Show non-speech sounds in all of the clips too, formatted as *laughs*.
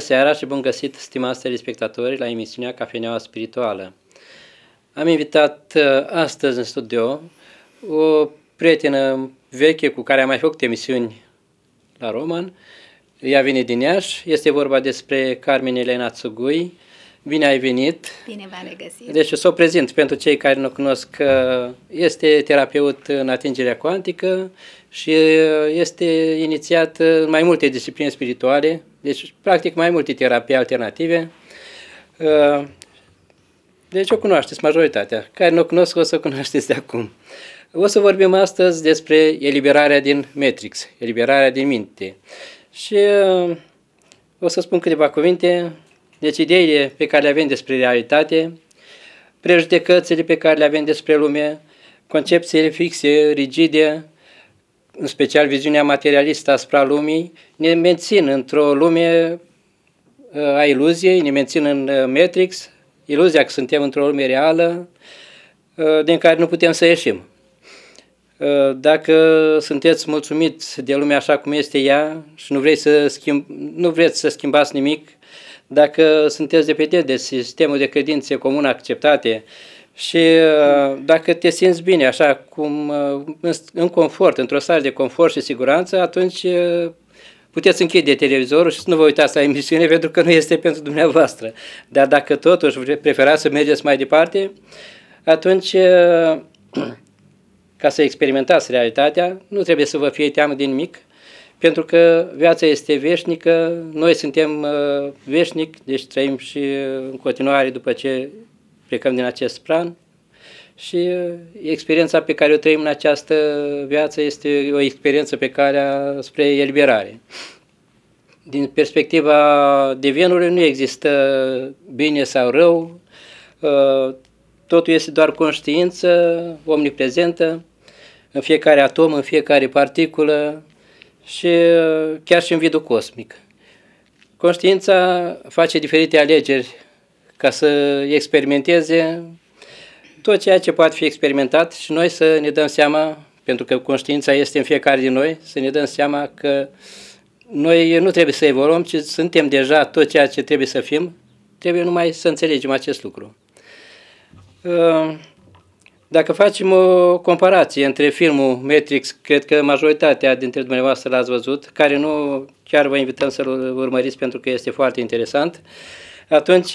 seara și bun găsit, stimați telespectatori, la emisiunea Cafeneaua Spirituală. Am invitat uh, astăzi în studio o prietenă veche cu care am mai făcut emisiuni la Roman. Ea vine din Iași, este vorba despre Carmen Elena Tsugui. Bine ai venit! Bine v-am regăsit! Deci să o prezint pentru cei care nu cunosc. Uh, este terapeut în atingerea cuantică și uh, este inițiat în mai multe discipline spirituale, deci, practic, mai multe terapii alternative. Uh, deci o cunoașteți, majoritatea. Care nu o cunosc, o să o cunoașteți de acum. O să vorbim astăzi despre eliberarea din Matrix, eliberarea din minte. Și uh, o să spun câteva cuvinte. Deci ideile pe care le avem despre realitate, prejudecățile pe care le avem despre lume, concepțiile fixe, rigide, în special viziunea materialistă asupra lumii, ne mențin într-o lume uh, a iluziei, ne mențin în uh, Matrix, iluzia că suntem într-o lume reală uh, din care nu putem să ieșim. Dacă sunteți mulțumiți de lumea așa cum este ea și nu, vrei să schimb, nu vreți să schimbați nimic, dacă sunteți dependenți de sistemul de credințe comun acceptate, și uh, dacă te simți bine, așa cum uh, în confort, într-o sală de confort și siguranță, atunci uh, puteți închide televizorul și să nu vă uitați la emisiune *laughs* pentru că nu este pentru dumneavoastră. Dar dacă totuși preferați să mergeți mai departe, atunci *clears throat* ca să experimentați realitatea, nu trebuie să vă fie teamă din mic, pentru că viața este veșnică, noi suntem veșnic, deci trăim și în continuare după ce plecăm din acest plan și uh, experiența pe care o trăim în această viață este o experiență pe care spre eliberare. Din perspectiva divinului nu există bine sau rău, uh, totul este doar conștiință omniprezentă în fiecare atom, în fiecare particulă și uh, chiar și în vidul cosmic. Conștiința face diferite alegeri ca să experimenteze tot ceea ce poate fi experimentat și noi să ne dăm seama, pentru că conștiința este în fiecare din noi, să ne dăm seama că noi nu trebuie să evoluăm, ci suntem deja tot ceea ce trebuie să fim, trebuie numai să înțelegem acest lucru. Uh, dacă facem o comparație între filmul Matrix, cred că majoritatea dintre dumneavoastră l-ați văzut, care nu chiar vă invităm să-l urmăriți pentru că este foarte interesant, uh, atunci,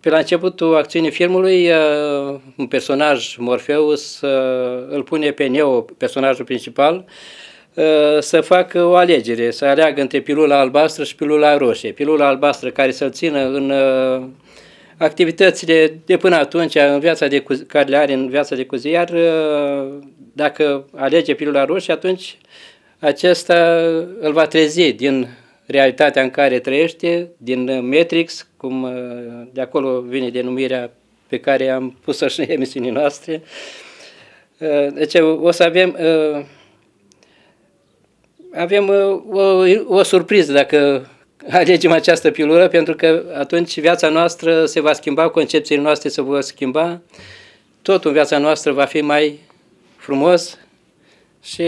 pe la începutul acțiunii filmului, un personaj, Morpheus, îl pune pe Neo, personajul principal, să facă o alegere, să aleagă între pilula albastră și pilula roșie. Pilula albastră care să-l țină în activitățile de până atunci, în viața de cu, care le are în viața de cu zi, iar dacă alege pilula roșie, atunci acesta îl va trezi din realitatea în care trăiește, din uh, Matrix, cum uh, de acolo vine denumirea pe care am pus-o și în *laughs* emisiunii noastre. Uh, deci o să avem avem o, o surpriză dacă *laughs* alegem această pilulă, pentru că atunci viața noastră se va schimba, concepțiile noastre se vor schimba, totul în viața noastră va fi mai frumos și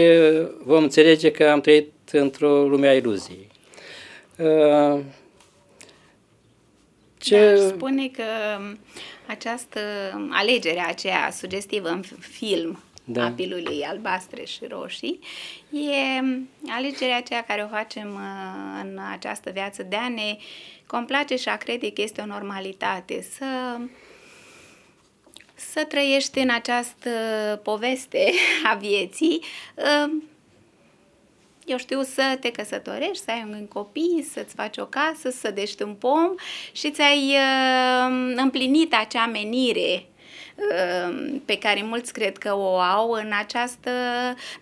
vom înțelege că am trăit într-o lume a iluziei. Uh, ce... Dar spune că um, această um, alegere aceea sugestivă în film da. a pilului albastre și roșii e um, alegerea aceea care o facem uh, în această viață de a ne complace și a crede că este o normalitate să să trăiești în această poveste a vieții eu știu, să te căsătorești, să ai un copii, să-ți faci o casă, să dești un pom și ți-ai uh, împlinit acea menire Ehm, pe care mulți cred că o au în această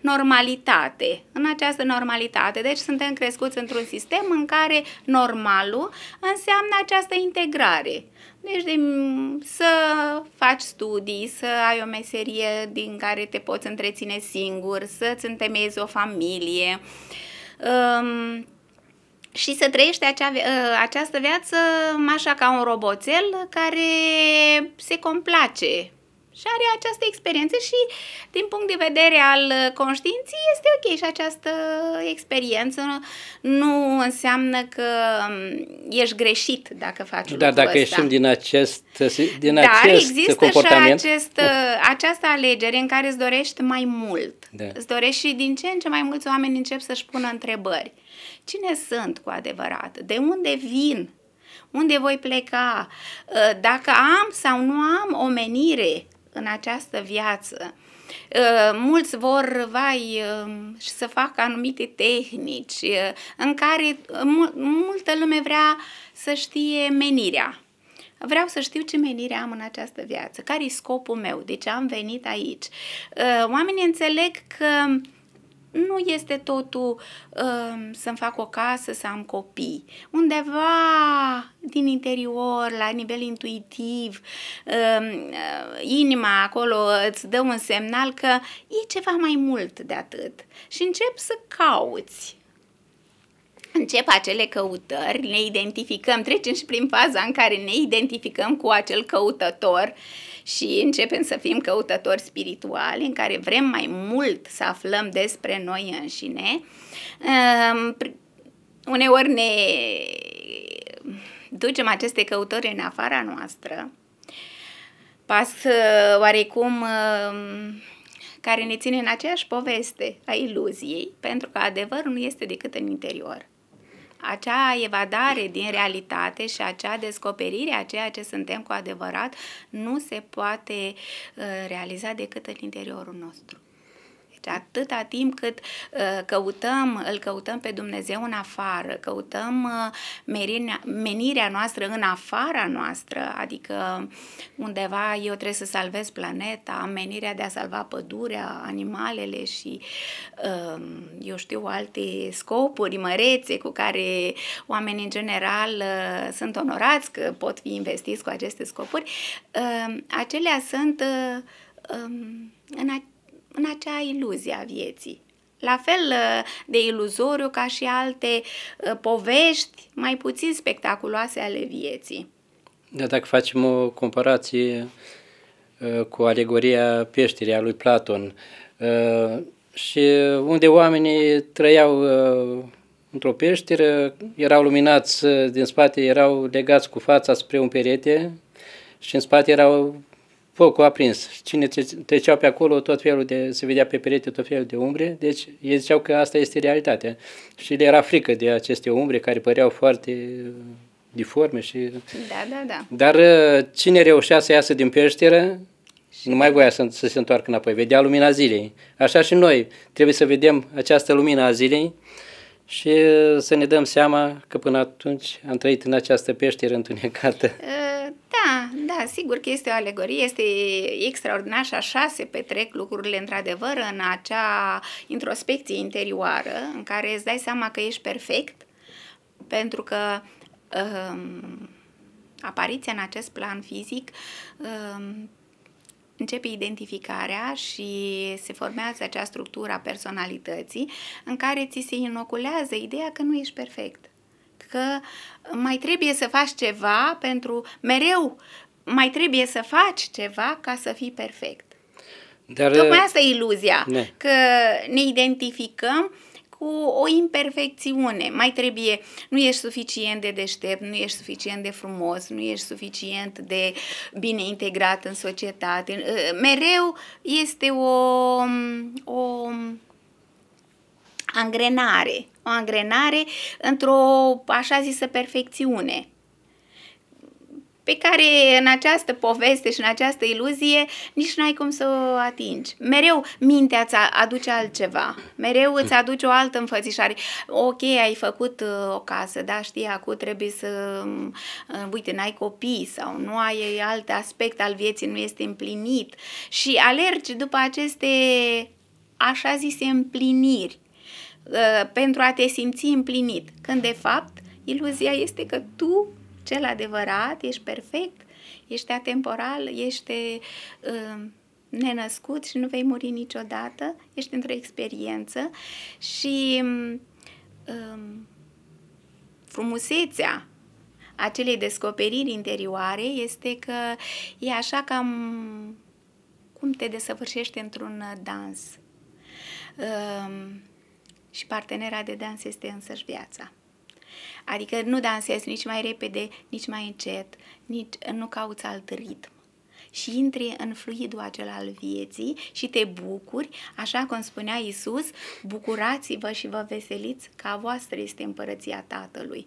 normalitate. În această normalitate. Deci suntem crescuți într-un sistem în care normalul înseamnă această integrare. Deci de, să faci studii, să ai o meserie din care te poți întreține singur, să-ți întemeiezi o familie. Ehm, și să trăiește acea, ă, această viață așa ca un roboțel care se complace și are această experiență și din punct de vedere al uh, conștiinții este ok și această experiență nu înseamnă că um, ești greșit dacă faci Dar dacă ăsta. ieșim din acest, din Dar acest există comportament... și acest, da. uh, această alegere în care îți dorești mai mult. Da. Îți dorești și din ce în ce mai mulți oameni încep să-și pună întrebări. Cine sunt cu adevărat? De unde vin? Unde voi pleca? Uh, dacă am sau nu am omenire? în această viață. Uh, mulți vor, vai, uh, și să facă anumite tehnici uh, în care multă lume vrea să știe menirea. Vreau să știu ce menire am în această viață, care e scopul meu, de ce am venit aici. Oamenii înțeleg că nu este totul um, să-mi fac o casă, să am copii. Undeva din interior, la nivel intuitiv, um, uh, inima acolo îți dă un semnal că e ceva mai mult de atât. Și încep să cauți *laughs* încep acele căutări, ne identificăm, trecem și prin faza în care ne identificăm cu acel căutător și începem să fim căutători spirituali în care vrem mai mult să aflăm despre noi înșine. Ehm, uneori ne ducem aceste căutări în afara noastră, pas ă, oarecum ehm, care ne ține în aceeași poveste a iluziei, pentru că adevărul nu este decât în interior acea evadare din realitate și acea descoperire a ceea ce suntem cu adevărat nu se poate uh, realiza decât în interiorul nostru. Atâta timp cât uh, căutăm, îl căutăm pe Dumnezeu în afară, căutăm uh, menirea noastră în afara noastră, adică undeva eu trebuie să salvez planeta, menirea de a salva pădurea, animalele și uh, eu știu alte scopuri mărețe cu care oamenii în general sunt onorați că pot fi investiți cu aceste scopuri, acelea sunt um, în în acea iluzie a vieții. La fel uh, de iluzoriu ca și alte uh, povești mai puțin spectaculoase ale vieții. Da, dacă facem o comparație uh, cu alegoria peșterii a lui Platon, și unde oamenii trăiau într-o peșteră, erau luminați din spate, erau legați cu fața spre un perete și în spate erau focul aprins. Cine treceau pe acolo, tot felul de, se vedea pe perete tot felul de umbre, deci ei ziceau că asta este realitatea. Și le era frică de aceste umbre care păreau foarte diforme și... Da, da, da. Dar uh, cine reușea să iasă din peșteră, și... nu mai voia să, să se întoarcă înapoi, vedea lumina zilei. Așa și noi, trebuie să vedem această lumină a zilei și uh, să ne dăm seama că până atunci am trăit în această peșteră întunecată. E uh, da, sigur că este o alegorie, este extraordinar și așa se petrec lucrurile într-adevăr în acea introspecție interioară în care îți dai seama că ești perfect pentru că um, apariția în acest plan fizic um, începe identificarea și se formează acea structură a personalității în care ți se inoculează ideea că nu ești perfect că mai trebuie să faci ceva pentru mereu mai trebuie să faci ceva ca să fii perfect. Dar, Tocmai uh, asta e iluzia, ne. că ne identificăm cu o imperfecțiune. Mai trebuie, nu ești suficient de deștept, nu ești suficient de frumos, nu ești suficient de bine integrat în societate. Uh, mereu este o, o angrenare, o angrenare într-o așa zisă perfecțiune pe care în această poveste și în această iluzie nici n-ai cum să o atingi. Mereu mintea îți aduce altceva, mereu îți hmm. aduce o altă înfățișare. Ok, ai făcut uh, o casă, da, știi, acum trebuie să, uh, uh, uite, n-ai copii sau nu ai alt aspect al vieții, nu este împlinit și alergi după aceste așa zise împliniri pentru a te simți împlinit, când de fapt iluzia este că tu cel adevărat, ești perfect, ești atemporal, ești uh, nenăscut și nu vei muri niciodată, ești într-o experiență și um, frumusețea acelei descoperiri interioare este că e așa cam cum te desăvârșești într-un dans. Um, și partenera de dans este însăși viața. Adică nu dansezi nici mai repede, nici mai încet, nici nu cauți alt ritm și intri în fluidul acela al vieții și te bucuri, așa cum spunea Isus, bucurați-vă și vă veseliți că a voastră este împărăția Tatălui.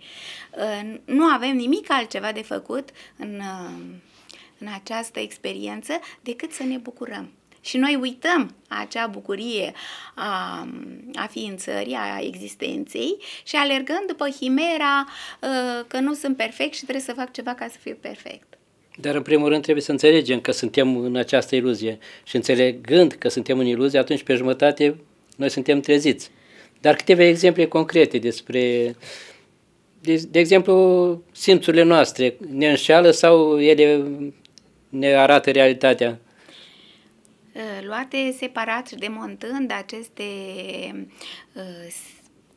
Nu avem nimic altceva de făcut în, în această experiență decât să ne bucurăm. Și noi uităm acea bucurie a, a ființării, a existenței și alergăm după himera ă, că nu sunt perfect și trebuie să fac ceva ca să fiu perfect. Dar în primul rând trebuie să înțelegem că suntem în această iluzie și înțelegând că suntem în iluzie, atunci pe jumătate noi suntem treziți. Dar câteva exemple concrete despre, de, de exemplu, simțurile noastre ne înșeală sau ele ne arată realitatea? Uh, luate separat, demontând aceste uh,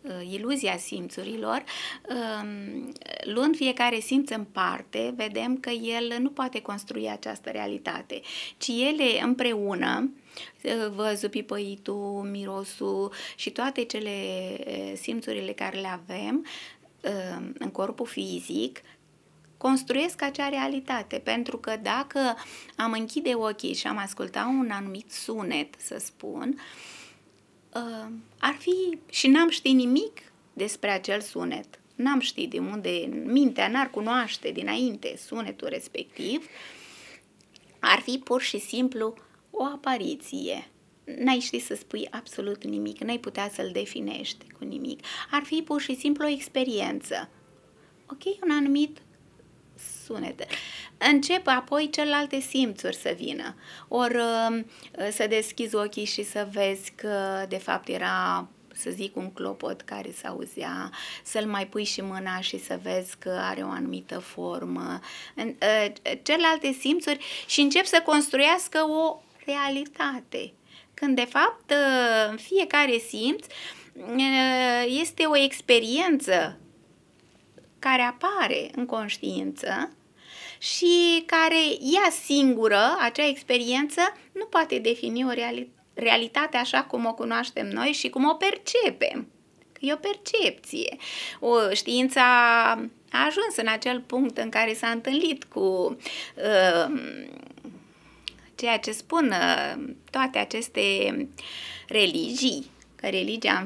uh, iluzia simțurilor, um, luând fiecare simț în parte, vedem că el nu poate construi această realitate, ci ele împreună, văzul, pipăitul, mirosul și toate cele simțurile care le avem în corpul fizic, construiesc acea realitate, pentru că dacă am închide ochii și am ascultat un anumit sunet, să spun, uh, ar fi și n-am ști nimic despre acel sunet. N-am ști de unde mintea n-ar cunoaște dinainte sunetul respectiv. Ar fi pur și simplu o apariție. N-ai ști să spui absolut nimic, n-ai putea să-l definești cu nimic. Ar fi pur și simplu o experiență. Ok, un anumit sunete. Încep apoi celelalte simțuri să vină. Ori um, să deschizi ochii și să vezi că de fapt era să zic un clopot care s auzea, să-l mai pui și mâna și să vezi că are o anumită formă, uh, celelalte simțuri și încep să construiască o realitate. Când de fapt uh, în fiecare simț uh, este o experiență care apare în conștiință și care ea singură, acea experiență, nu poate defini o realitate realitate așa cum o cunoaștem noi și cum o percepem. E o percepție. O, știință a ajuns în acel punct în care s-a întâlnit cu uh, ceea ce spun uh, toate aceste religii, că religia,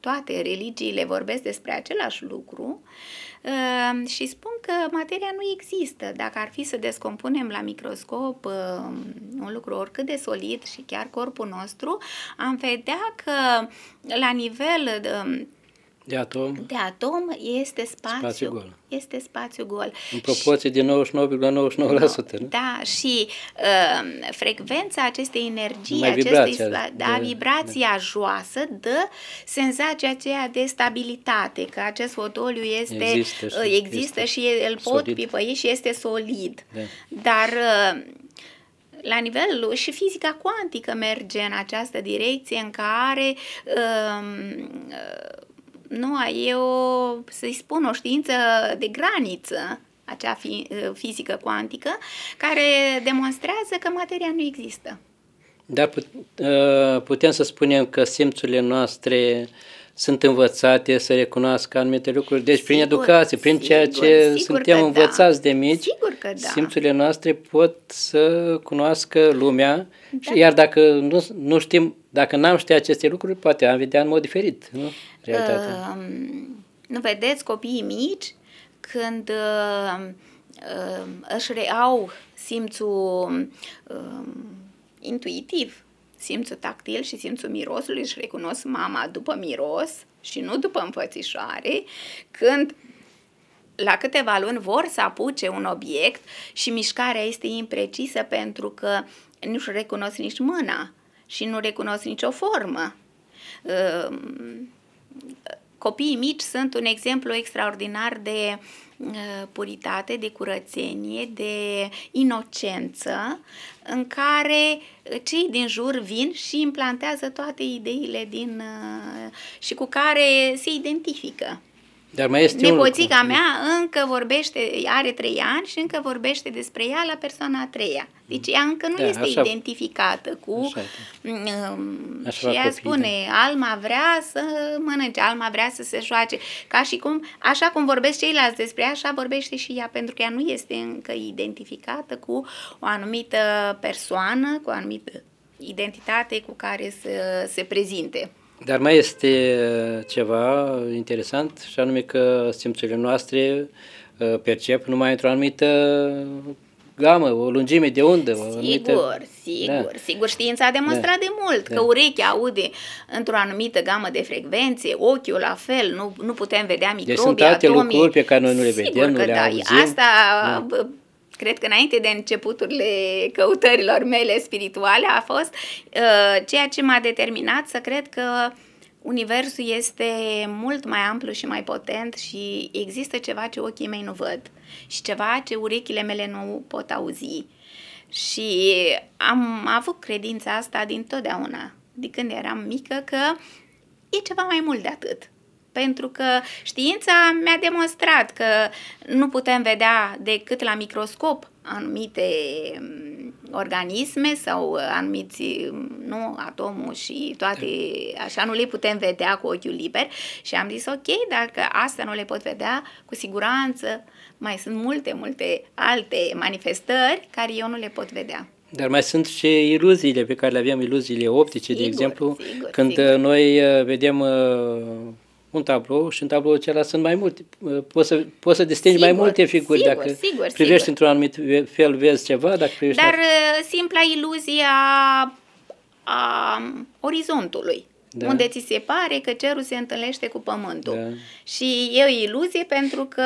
toate religiile vorbesc despre același lucru, uh, Ehm, și spun că materia nu există. Dacă ar fi să descompunem la microscop ehm, un lucru oricât de solid și chiar corpul nostru, am vedea că la nivel ehm, de atom, de atom este spațiu, spațiu gol. Este spațiu gol. În proporție și, de 99,99%. ,99%, Da, și uh, frecvența acestei energii, acestei, vibrația, da, de, vibrația de. Da. joasă dă senzația aceea de stabilitate, că acest fotoliu este, există și, uh, există există și îl pot solid. pipăi și este solid. De. Da. Dar uh, la nivel și fizica cuantică merge în această direcție în care um, uh, nu, e o, să-i spun, o știință de graniță, acea fi, fizică cuantică, care demonstrează că materia nu există. Dar ă, putem să spunem că simțurile noastre uh, sunt învățate să recunoască anumite lucruri. Deci sigur, prin educație, prin sigur, ceea ce sigur suntem da. învățați da. de mici, sigur că da. simțurile noastre pot să cunoască lumea. Da. Iar dacă nu, nu știm, dacă n-am ști aceste lucruri, poate am vedea în mod diferit. Nu, Realitatea. Uh, nu vedeți copiii mici când uh, uh, își reau simțul uh, intuitiv simțul tactil și simțul mirosului și recunosc mama după miros și nu după înfățișoare, când la câteva luni vor să apuce un obiect și mișcarea este imprecisă pentru că nu-și recunosc nici mâna și nu recunosc nicio formă. Ehm, copiii mici sunt un exemplu extraordinar de Eh, puritate, de curățenie, de inocență, în care eh, cei din jur vin și implantează toate ideile din, eh, și cu care se identifică. Dar mai este Nepoțica mea încă vorbește, are trei ani și încă vorbește despre ea la persoana a treia. Deci ea încă nu da, este așa... identificată cu... Așa, mm, așa și ea copii, spune, da. Alma vrea să mănânce, Alma vrea să se joace. Ca și cum, așa cum vorbesc ceilalți despre ea, așa vorbește și ea, pentru că ea nu este încă identificată cu o anumită persoană, cu o anumită identitate cu care să se prezinte. Dar mai este uh, ceva interesant și anume că simțurile noastre uh, percep numai într-o anumită gamă, o lungime de undă. Sigur, o anumită... sigur, da. sigur. Știința a da. demonstrat da. de mult da. că urechea aude într-o anumită gamă de frecvențe, ochiul la fel, nu, nu putem vedea microbii, deci sunt alte atomii. lucruri pe care noi nu le sigur vedem, nu le da. auzim. Asta da cred că înainte de începuturile căutărilor mele spirituale a fost uh, ceea ce m-a determinat să cred că universul este mult mai amplu și mai potent și există ceva ce ochii mei nu văd și ceva ce urechile mele nu pot auzi. Și am avut credința asta din totdeauna, de când eram mică, că e ceva mai mult de atât pentru că știința mi-a demonstrat că nu putem vedea decât la microscop anumite mm, organisme sau uh, anumiți, mm, nu, atomul și toate, așa nu le putem vedea cu ochiul liber și am zis ok, dacă asta nu le pot vedea, cu siguranță mai sunt multe, multe alte manifestări care eu nu le pot vedea. Dar mai sunt și iluziile pe care le aveam, iluziile optice, sigur, de exemplu, sigur, când sigur. Uh, noi uh, vedem un tablou și în tablou acela sunt mai multe, poți să, poți să distingi sigur, mai multe figuri sigur, dacă sigur, privești într-un anumit fel, vezi ceva. Dacă privești Dar la... Uh, simpla iluzia a orizontului da. unde ți se pare că cerul se întâlnește cu pământul. Da. Și e o iluzie pentru că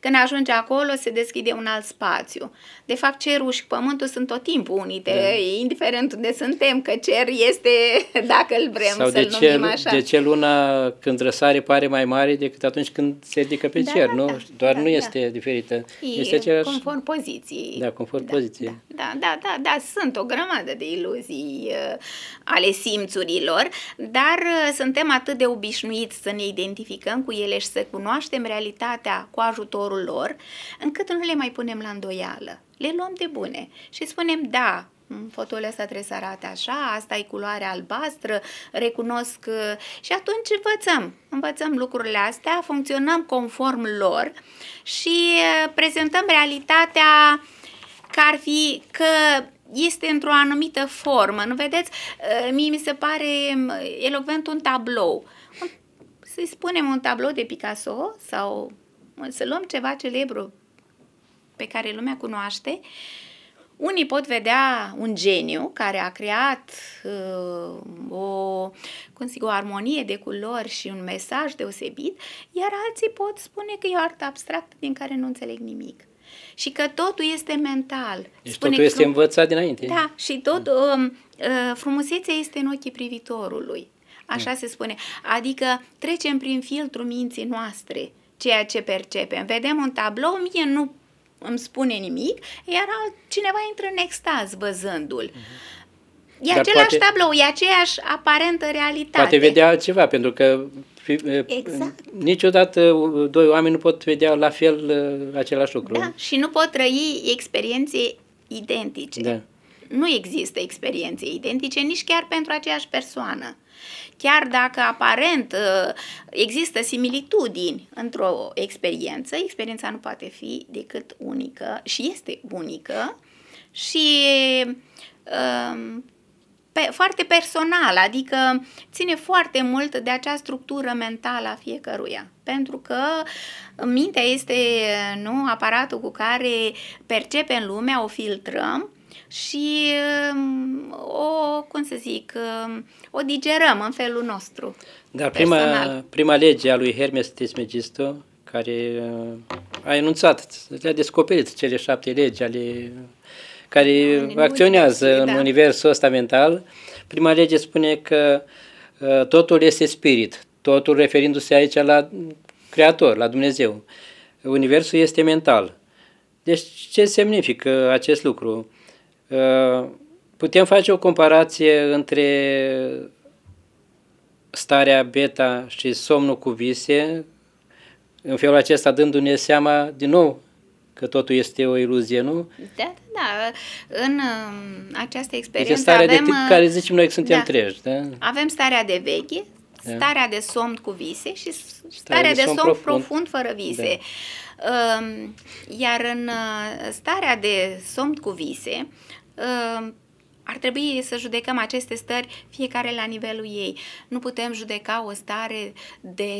când ajungi acolo se deschide un alt spațiu. De fapt, cerul și pământul sunt tot timpul unite, da. indiferent unde suntem, că cer este, *laughs* dacă îl vrem Sau să-l de ce, numim așa. de ce luna când răsare pare mai mare decât atunci când se ridică pe da, cer, da, nu? Da, Doar da, nu da. este da. diferită. E, este aceeași... conform poziției. Da, conform da, poziției. Da, da, da, da, da, sunt o grămadă de iluzii uh, ale simțurilor, dar dar uh, suntem atât de obișnuiți să ne identificăm cu ele și să cunoaștem realitatea cu ajutorul lor, încât nu le mai punem la îndoială. Le luăm de bune și spunem, da, fotole să trebuie să arate așa, asta e culoarea albastră, recunosc uh, și atunci învățăm. Învățăm lucrurile astea, funcționăm conform lor și uh, prezentăm realitatea ca ar fi că este într-o anumită formă, nu vedeți? Eh, mie mi se pare mm, elocvent un tablou. Să-i spunem un tablou de Picasso sau să luăm ceva celebru pe care lumea cunoaște. Unii pot vedea un geniu care a creat uh, o, cum zic, o armonie de culori și un mesaj deosebit, iar alții pot spune că e o artă abstractă din care nu înțeleg nimic și că totul este mental. Deci Spune totul că, este învățat dinainte. Da, și tot mm. frumusețea este în ochii privitorului. Așa da. se spune. Adică trecem prin filtrul minții noastre ceea ce percepem. Vedem un tablou, mie nu îmi spune nimic, iar cineva intră în extaz văzându-l. Mhm. E Dar același poate, tablou, e aceeași aparentă realitate. Poate vedea altceva, pentru că Exact. Niciodată uh, doi oameni nu pot vedea la fel uh, același lucru. Da, și nu pot trăi experiențe identice. Da. Nu există experiențe identice nici chiar pentru aceeași persoană. Chiar dacă aparent uh, există similitudini într-o experiență, experiența nu poate fi decât unică și este unică și um, pe, foarte personal, adică ține foarte mult de acea structură mentală a fiecăruia. Pentru că mintea este nu, aparatul cu care percepem lumea, o filtrăm și o, cum să zic, o digerăm în felul nostru. Dar prima, prima lege a lui Hermes Trismegistu, care uh, a enunțat, le-a descoperit cele șapte legi ale care acționează în da. universul ăsta mental. Prima lege spune că uh, totul este spirit, totul referindu-se aici la Creator, la Dumnezeu. Universul este mental. Deci ce semnifică acest lucru? Uh, putem face o comparație între starea beta și somnul cu vise, în felul acesta dându-ne seama din nou că totul este o iluzie, nu? Da, da, da. În um, deci uh, această experiență deci starea avem... De, tip care zicem noi că suntem da. treji, da? Avem starea de veche, da. starea de somn cu vise și starea, starea de, de somn, somn profund. profund fără vise. Da. Uh, iar în uh, starea de somn cu vise... Uh, ar trebui să judecăm aceste stări fiecare la nivelul ei. Nu putem judeca o stare de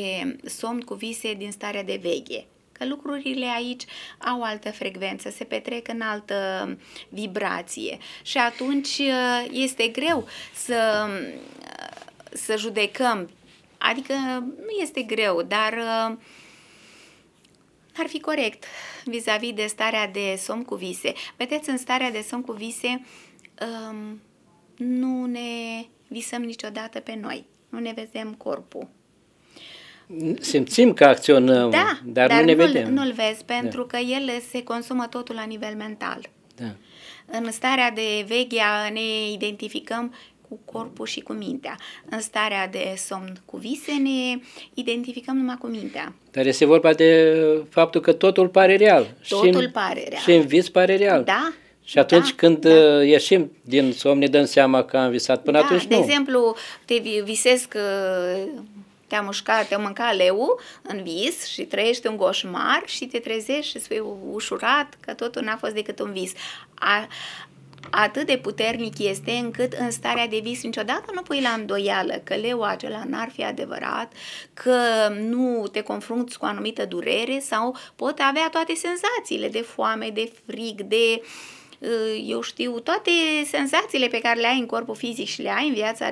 somn cu vise din starea de veche că lucrurile aici au altă frecvență, se petrec în altă vibrație și atunci uh, este greu să, uh, să judecăm. Adică nu este greu, dar uh, ar fi corect vis-a-vis -vis de starea de somn cu vise. Vedeți, în starea de somn cu vise um, nu ne visăm niciodată pe noi, nu ne vedem corpul Simțim că acționăm, da, dar, dar nu ne nu vedem. nu-l vezi da. pentru da. că el se consumă totul la nivel mental. Da. În starea de veghea ne identificăm cu corpul și cu mintea. În starea de somn cu vise ne identificăm numai cu mintea. Dar este vorba de faptul că totul pare real. Totul și în, pare real. Și în vis pare real. Da, și atunci da, când da. Uh, ieșim din somn, ne dăm seama că am visat. Până da, atunci nu. De exemplu, te visezi că uh, te-a mușcat, te-a mâncat leu în vis și trăiești un goșmar și te trezești și spui ușurat că totul n-a fost decât un vis. A, atât de puternic este încât în starea de vis niciodată nu pui la îndoială că leu acela n-ar fi adevărat, că nu te confrunți cu anumită durere sau pot avea toate senzațiile de foame, de frig, de uh, eu știu, toate senzațiile pe care le ai în corpul fizic și le ai în viața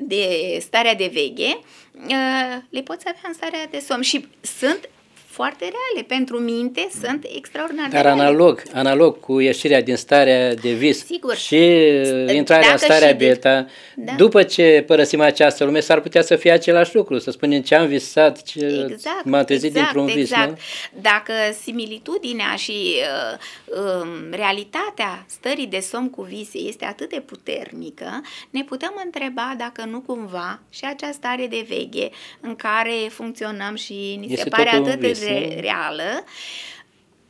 de starea de veche, uh, le poți avea în starea de somn. Și sunt foarte reale. Pentru minte sunt extraordinar Dar analog, analog cu ieșirea din starea de vis Sigur. și uh, intrarea Dacă în starea și beta, de... da. după ce părăsim această lume, s-ar putea să fie același lucru, să spunem ce am visat, ce exact, m-am trezit exact, dintr-un vis. Exact. Nu? Dacă similitudinea și uh, uh, realitatea stării de somn cu vise este atât de puternică, ne putem întreba dacă nu cumva și această stare de veche în care funcționăm și ni este se pare atât de re- reală,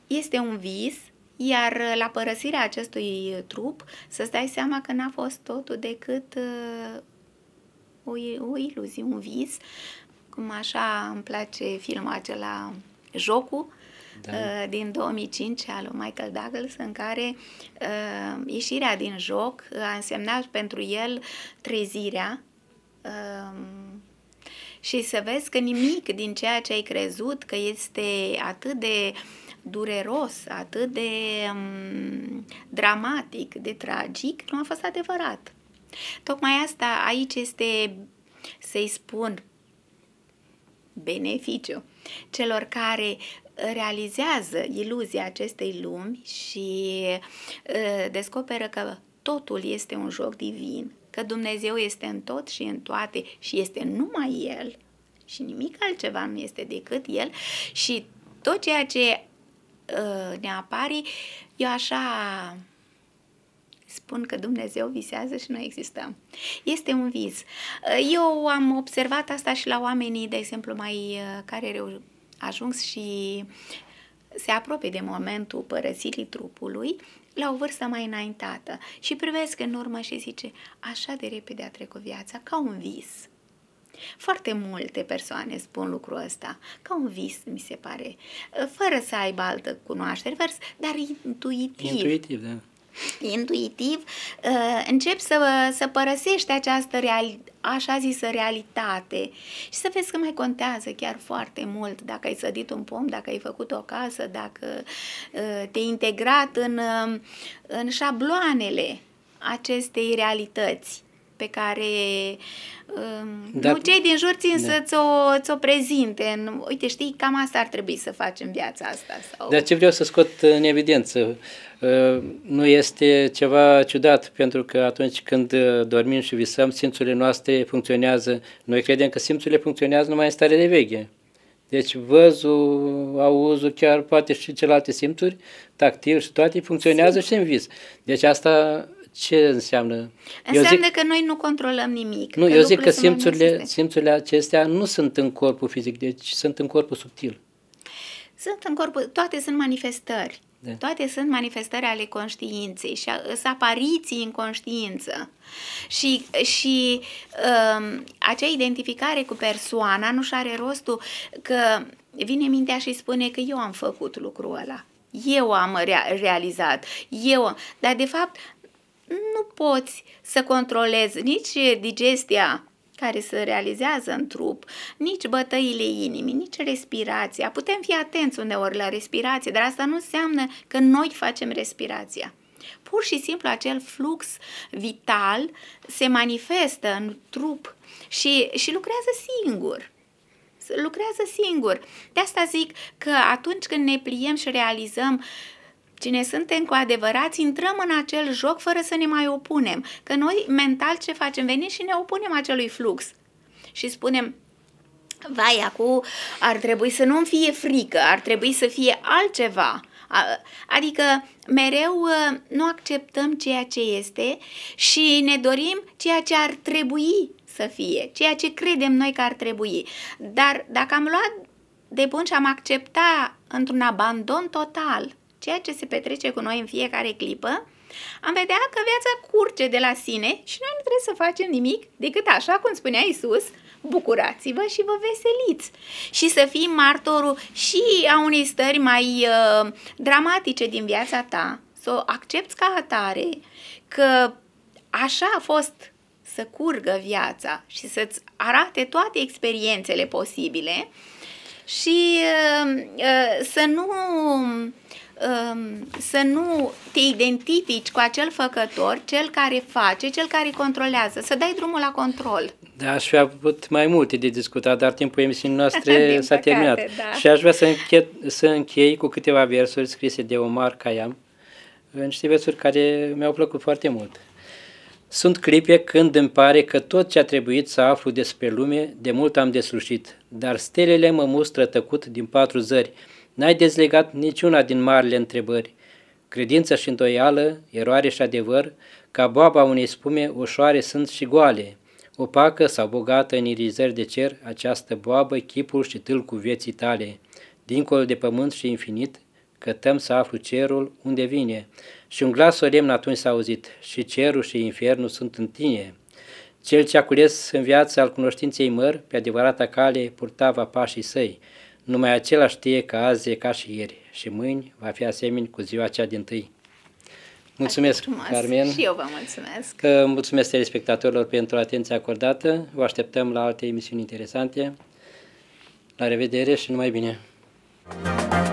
este un vis, iar uh, la părăsirea acestui trup, să-ți dai seama că n-a fost totul decât uh, o, o iluzie, un vis, cum așa îmi place filmul acela, Jocul, da. Uh, din 2005 al lui Michael Douglas, în care uh, ieșirea din joc a însemnat pentru el trezirea, uh, și să vezi că nimic din ceea ce ai crezut că este atât de dureros, atât de um, dramatic, de tragic, nu a fost adevărat. Tocmai asta aici este, să-i spun, beneficiu celor care realizează iluzia acestei lumi și uh, descoperă că totul este un joc divin, că Dumnezeu este în tot și în toate și este numai El și nimic altceva nu este decât El și tot ceea ce uh, ne apare, eu așa spun că Dumnezeu visează și noi existăm. Este un vis. Uh, eu am observat asta și la oamenii, de exemplu, mai uh, care ajung și se apropie de momentul părăsirii trupului, la o vârstă mai înaintată și privesc în urmă și zice, așa de repede a trecut viața, ca un vis. Foarte multe persoane spun lucrul ăsta, ca un vis, mi se pare, fără să aibă altă cunoaștere, dar intuitiv. Intuitiv, da intuitiv, uh, încep să, să părăsești această real, așa zisă realitate și să vezi că mai contează chiar foarte mult dacă ai sădit un pom, dacă ai făcut o casă, dacă uh, te-ai integrat în, uh, în șabloanele acestei realități pe care da. nu, cei din jur țin da. să ți-o, ți-o prezinte. Uite, știi, cam asta ar trebui să facem viața asta. Sau... Dar ce vreau să scot în evidență? Uh, nu este ceva ciudat, pentru că atunci când uh, dormim și visăm, simțurile noastre funcționează. Noi credem că simțurile funcționează numai în stare de veche. Deci văzul, auzul, chiar poate și celelalte simțuri, tactil și toate, funcționează Sim. și în vis. Deci asta ce înseamnă? Înseamnă eu zic, că noi nu controlăm nimic. Nu, eu zic că simțurile, simțurile acestea nu sunt în corpul fizic, deci sunt în corpul subtil. Sunt în corpul, toate sunt manifestări. De. Da. Toate sunt manifestări ale conștiinței și sunt apariții în conștiință. Și, și um, acea identificare cu persoana nu și are rostul că vine mintea și spune că eu am făcut lucrul ăla eu am rea- realizat, eu, dar de fapt nu poți să controlezi nici digestia care se realizează în trup, nici bătăile inimii, nici respirația. Putem fi atenți uneori la respirație, dar asta nu înseamnă că noi facem respirația. Pur și simplu acel flux vital se manifestă în trup și, și lucrează singur lucrează singur. De asta zic că atunci când ne pliem și realizăm Cine suntem cu adevărat? intrăm în acel joc fără să ne mai opunem, că noi mental ce facem? Venim și ne opunem acelui flux și spunem, vai, acum ar trebui să nu-mi fie frică, ar trebui să fie altceva. Adică mereu ă, nu acceptăm ceea ce este și ne dorim ceea ce ar trebui să fie, ceea ce credem noi că ar trebui. Dar dacă am luat de bun și am acceptat într-un abandon total ceea ce se petrece cu noi în fiecare clipă, am vedea că viața curge de la sine și noi nu trebuie să facem nimic decât așa cum spunea Isus, bucurați-vă și vă veseliți și să fii martorul și a unei stări mai uh, dramatice din viața ta, să o accepti ca atare, că așa a fost să curgă viața și să-ți arate toate experiențele posibile și uh, uh, să nu Um, să nu te identifici cu acel făcător, cel care face, cel care controlează, să dai drumul la control. Da, aș fi avut mai multe de discutat, dar timpul emisiunii *laughs* noastre s-a păcate, terminat. Da. Și aș vrea să înche- să închei cu câteva versuri scrise de Omar Kayam, niște versuri care mi-au plăcut foarte mult. Sunt clipe când îmi pare că tot ce a trebuit să aflu despre lume, de mult am deslușit, dar stelele mă mustră tăcut din patru zări – N-ai dezlegat niciuna din marile întrebări, credință și îndoială, eroare și adevăr, ca boaba unei spume ușoare sunt și goale, opacă sau bogată în irizări de cer, această boabă, chipul și tâlcul vieții tale, dincolo de pământ și infinit, cătăm să aflu cerul unde vine. Și un glas solemn atunci s-a auzit, și cerul și infernul sunt în tine. Cel ce a cules în viața al cunoștinței măr, pe adevărata cale, purtava pașii săi. Numai acela știe că azi e ca și ieri și mâini va fi asemeni cu ziua cea din tâi. Mulțumesc, Carmen. Și eu vă mulțumesc. Că mulțumesc telespectatorilor pentru atenția acordată. Vă așteptăm la alte emisiuni interesante. La revedere și numai bine! Thank you.